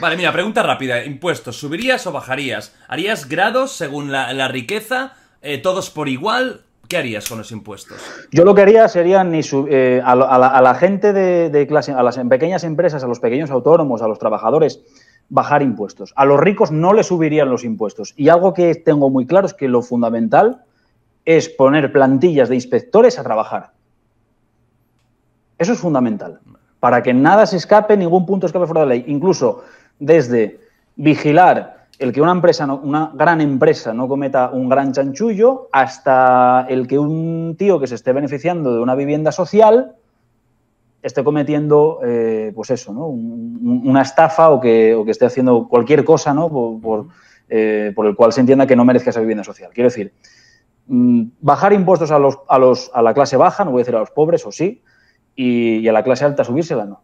Vale, mira, pregunta rápida. Impuestos, ¿subirías o bajarías? ¿Harías grados según la, riqueza? Eh, ¿Todos por igual? ¿Qué harías con los impuestos? Yo lo que haría sería ni eh, a, la, gente de, clase, a las pequeñas empresas, a los pequeños autónomos, a los trabajadores, bajar impuestos. A los ricos no le subirían los impuestos. Y algo que tengo muy claro es que lo fundamental es poner plantillas de inspectores a trabajar. Eso es fundamental para que nada se escape, ningún punto escape fuera de la ley. Incluso desde vigilar el que una empresa, una gran empresa no cometa un gran chanchullo, hasta el que un tío que se esté beneficiando de una vivienda social esté cometiendo, eh, pues eso, ¿no? una estafa o que, esté haciendo cualquier cosa, ¿no? Eh, por, el cual se entienda que no merezca esa vivienda social. Quiero decir, mm, bajar impuestos a, los, a, los, a la clase baja, no voy a decir a los pobres, o sí, y, a la clase alta subírsela, no.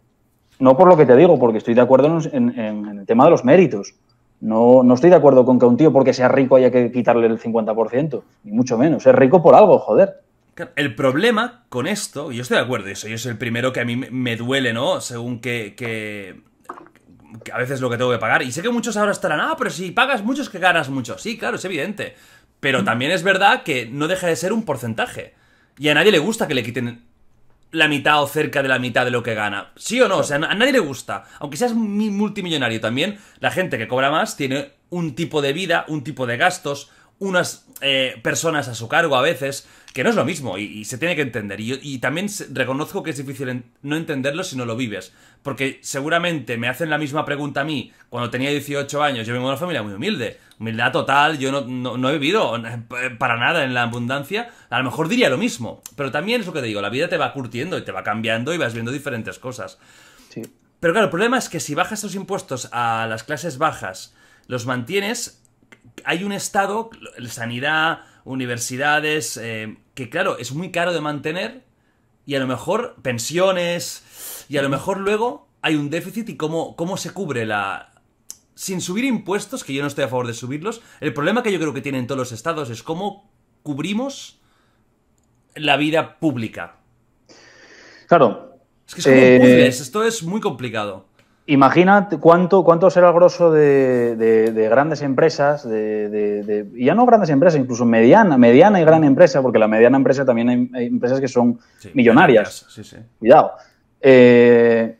No por lo que te digo, porque estoy de acuerdo en, el tema de los méritos. No, estoy de acuerdo con que un tío porque sea rico haya que quitarle el 50%, ni mucho menos. Es rico por algo, joder. El problema con esto, y yo estoy de acuerdo, eso, y soy el primero que a mí me duele, ¿no? Según que, que, a veces lo que tengo que pagar. Y sé que muchos ahora estarán, ah, pero si pagas mucho es que ganas mucho. Sí, claro, es evidente. Pero mm. también es verdad que no deja de ser un porcentaje. Y a nadie le gusta que le quiten la mitad o cerca de la mitad de lo que gana. ¿Sí o no? O sea, a nadie le gusta. Aunque seas multimillonario también, la gente que cobra más tiene un tipo de vida, un tipo de gastos, unas eh, personas a su cargo a veces, que no es lo mismo y, se tiene que entender. Y, y también reconozco que es difícil no entenderlo si no lo vives, porque seguramente me hacen la misma pregunta a mí cuando tenía 18 años. Yo vengo de una familia muy humilde, humildad total, yo no, he vivido eh, para nada en la abundancia. A lo mejor diría lo mismo, pero también es lo que te digo, la vida te va curtiendo y te va cambiando y vas viendo diferentes cosas. Pero claro, el problema es que si bajas los impuestos a las clases bajas, los mantienes hay un Estado, sanidad, universidades, eh, que claro, es muy caro de mantener y a lo mejor pensiones y a lo mejor luego hay un déficit y cómo, cómo se cubre la... Sin subir impuestos, que yo no estoy a favor de subirlos, el problema que yo creo que tienen todos los estados es cómo cubrimos la vida pública. Claro. Es que eh, esto es muy complicado. Imagina cuánto, cuánto será el grosso de, grandes empresas, de, ya no grandes empresas, incluso mediana, mediana y gran empresa, porque la mediana empresa también hay, empresas que son millonarias. Cuidado. Eh,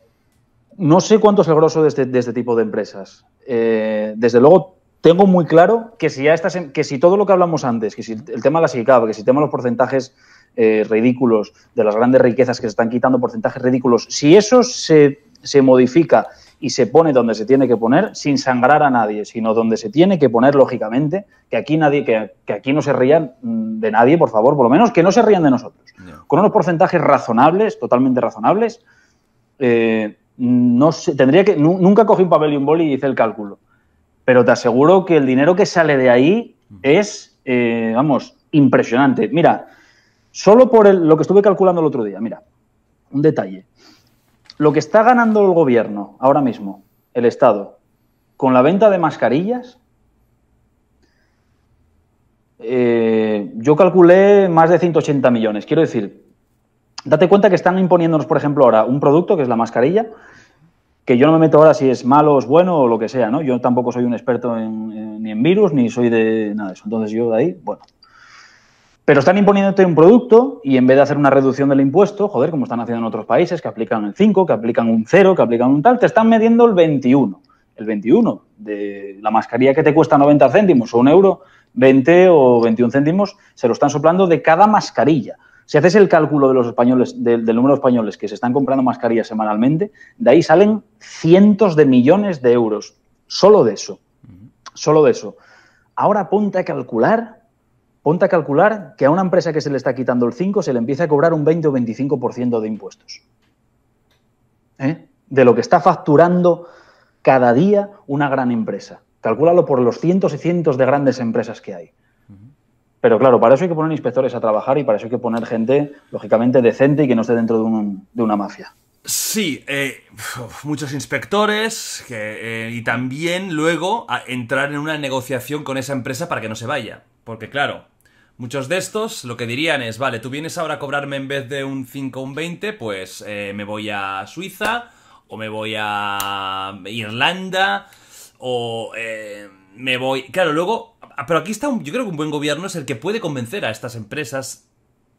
no sé cuánto es el grosso de este, este tipo de empresas. Eh, desde luego, tengo muy claro que si ya estás em, que si todo lo que hablamos antes, que si el tema de la SICAP, que si el tema de los porcentajes eh, ridículos, de las grandes riquezas que se están quitando, porcentajes ridículos, si eso se se modifica y se pone donde se tiene que poner sin sangrar a nadie, sino donde se tiene que poner lógicamente, que aquí nadie, que, aquí no se rían mm, de nadie, por favor, por lo menos que no se rían de nosotros. Con unos porcentajes razonables, totalmente razonables, eh, no se tendría que nunca cogí un papel y un boli y hice el cálculo, pero te aseguro que el dinero que sale de ahí mm. es, eh, vamos, impresionante. Mira, solo por lo que estuve calculando el otro día, mira, un detalle lo que está ganando el gobierno ahora mismo, el Estado, con la venta de mascarillas, eh, yo calculé más de 180 millones. Quiero decir, date cuenta que están imponiéndonos, por ejemplo, ahora un producto que es la mascarilla, que yo no me meto ahora si es malo es bueno o lo que sea, ¿no? Yo tampoco soy un experto ni en virus, ni soy de nada de eso. Entonces yo de ahí, bueno, pero están imponiéndote un producto y en vez de hacer una reducción del impuesto, joder, como están haciendo en otros países, que aplican el 5, que aplican un 0, que aplican un tal, te están mediendo el 21. El 21 de la mascarilla que te cuesta 90 céntimos o un euro, 20 o 21 céntimos, se lo están soplando de cada mascarilla. Si haces el cálculo de los españoles, del número de españoles que se están comprando mascarillas semanalmente, de ahí salen cientos de millones de euros. Solo de eso. Solo de eso. Ahora ponte a calcular Ponte a calcular que a una empresa que se le está quitando el 5 se le empieza a cobrar un 20 o 25% de impuestos. ¿Eh? De lo que está facturando cada día una gran empresa. Calcúlalo por los cientos y cientos de grandes empresas que hay. Pero claro, para eso hay que poner inspectores a trabajar y para eso hay que poner gente, lógicamente, decente y que no esté dentro de, una mafia. Sí, eh, muchos inspectores eh, y también luego entrar en una negociación con esa empresa para que no se vaya. Porque claro, Muchos de estos lo que dirían es, vale, tú vienes ahora a cobrarme en vez de un 5 un 20, pues eh, me voy a Suiza, o me voy a Irlanda, o eh, me voy... Claro, luego... Ah, pero aquí está, un, yo creo que un buen gobierno es el que puede convencer a estas empresas,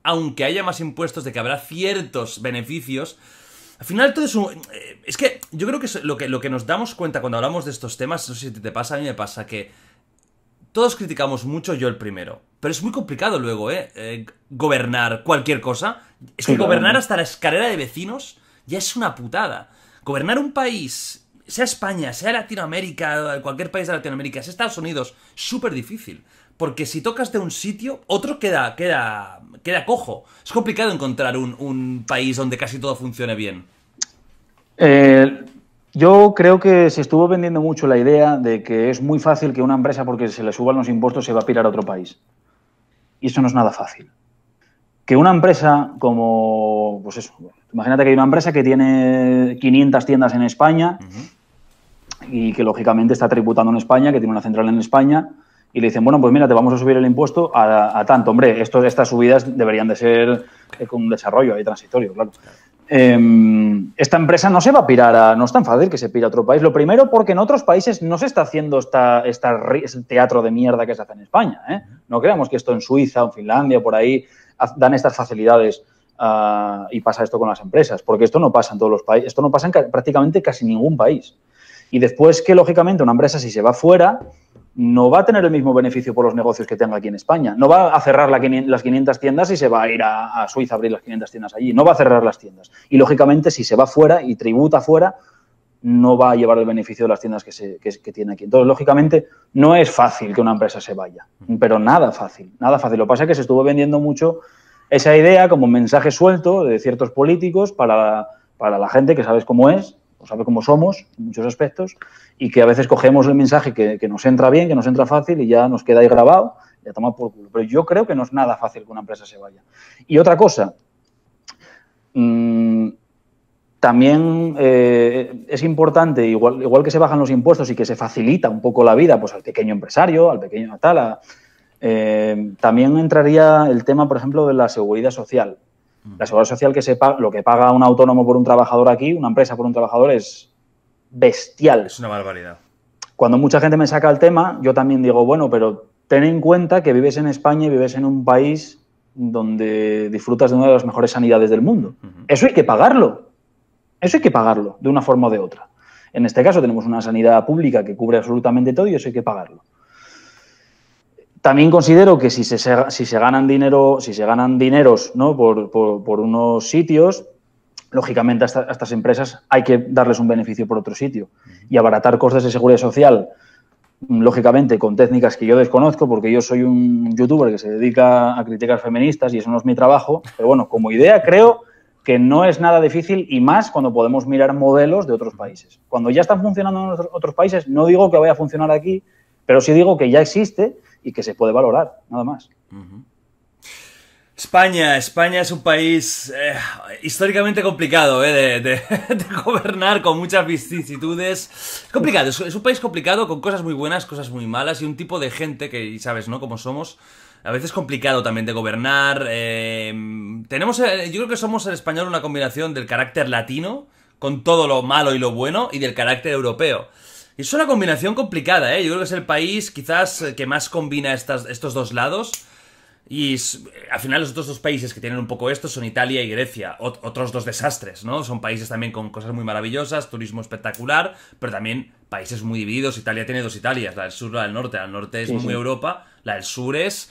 aunque haya más impuestos, de que habrá ciertos beneficios. Al final todo es un... Eh, es que yo creo que lo que, lo que nos damos cuenta cuando hablamos de estos temas, no sé si te pasa, a mí me pasa que todos criticamos mucho, yo el primero. Pero es muy complicado luego, ¿eh? eh gobernar cualquier cosa. Es que gobernar hasta la escalera de vecinos ya es una putada. Gobernar un país, sea España, sea Latinoamérica, cualquier país de Latinoamérica, sea Estados Unidos, súper difícil. Porque si tocas de un sitio, otro queda, queda, queda cojo. Es complicado encontrar un, un país donde casi todo funcione bien. Eh, yo creo que se estuvo vendiendo mucho la idea de que es muy fácil que una empresa, porque se le suban los impuestos, se va a pirar a otro país. Y eso no es nada fácil. Que una empresa como, pues eso, imagínate que hay una empresa que tiene 500 tiendas en España y que lógicamente está tributando en España, que tiene una central en España, y le dicen, bueno, pues mira, te vamos a subir el impuesto a, tanto. Hombre, estas subidas deberían de ser eh, con un desarrollo ahí transitorio, claro. Em, esta empresa no se va a pirar a. No es tan fácil que se pira a otro país. Lo primero, porque en otros países no se está haciendo esta, este teatro de mierda que se hace en España. ¿eh? No creamos que esto en Suiza, en Finlandia, por ahí, dan estas facilidades ah, y pasa esto con las empresas. Porque esto no pasa en todos los países. Esto no pasa en prácticamente casi ningún país. Y después que, lógicamente, una empresa, si se va fuera, no va a tener el mismo beneficio por los negocios que tenga aquí en España. No va a cerrar las 500 tiendas y se va a ir a, Suiza a abrir las 500 tiendas allí. No va a cerrar las tiendas. Y lógicamente, si se va fuera y tributa fuera, no va a llevar el beneficio de las tiendas que, se, tiene aquí. Entonces, lógicamente, no es fácil que una empresa se vaya, pero nada fácil, nada fácil. Lo que pasa es que se estuvo vendiendo mucho esa idea como un mensaje suelto de ciertos políticos para, para la gente, que sabes cómo es, o sabe cómo somos en muchos aspectos y que a veces cogemos el mensaje que, nos entra bien, que nos entra fácil y ya nos queda ahí grabado ya por culo. Pero yo creo que no es nada fácil que una empresa se vaya. Y otra cosa, mm, también eh, es importante, igual, igual que se bajan los impuestos y que se facilita un poco la vida pues, al pequeño empresario, al pequeño tal, eh, también entraría el tema, por ejemplo, de la seguridad social. La seguridad social que se paga, lo que paga un autónomo por un trabajador aquí, una empresa por un trabajador es bestial. Es una barbaridad. Cuando mucha gente me saca el tema, yo también digo, bueno, pero ten en cuenta que vives en España y vives en un país donde disfrutas de una de las mejores sanidades del mundo. Eso hay que pagarlo. Eso hay que pagarlo, de una forma o de otra. En este caso tenemos una sanidad pública que cubre absolutamente todo y eso hay que pagarlo. También considero que si se, ganan dinero, si se ganan dineros por, unos sitios, lógicamente a, estas empresas hay que darles un beneficio por otro sitio. Y abaratar costes de seguridad social, lógicamente con técnicas que yo desconozco, porque yo soy un youtuber que se dedica a criticar feministas y eso no es mi trabajo, pero bueno, como idea creo que no es nada difícil y más cuando podemos mirar modelos de otros países. Cuando ya están funcionando en otros países, no digo que vaya a funcionar aquí, pero sí digo que ya existe y que se puede valorar, nada más. España, España es un país eh, históricamente complicado eh, de, gobernar, con muchas vicisitudes. Es complicado, es, un país complicado con cosas muy buenas, cosas muy malas y un tipo de gente que, sabes, ¿no? Como somos, a veces complicado también de gobernar. Eh, tenemos, eh, yo creo que somos el español una combinación del carácter latino, con todo lo malo y lo bueno, y del carácter europeo. Y Es una combinación complicada, ¿eh? Yo creo que es el país quizás eh, que más combina estas, estos dos lados. Y eh, al final los otros dos países que tienen un poco esto son Italia y Grecia, otros dos desastres, ¿no? Son países también con cosas muy maravillosas, turismo espectacular, pero también países muy divididos. Italia tiene dos Italias, la del sur y la del norte. La del norte es muy Europa, la del sur es,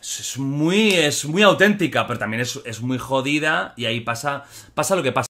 es, muy, es muy auténtica, pero también es, es muy jodida y ahí pasa, pasa lo que pasa.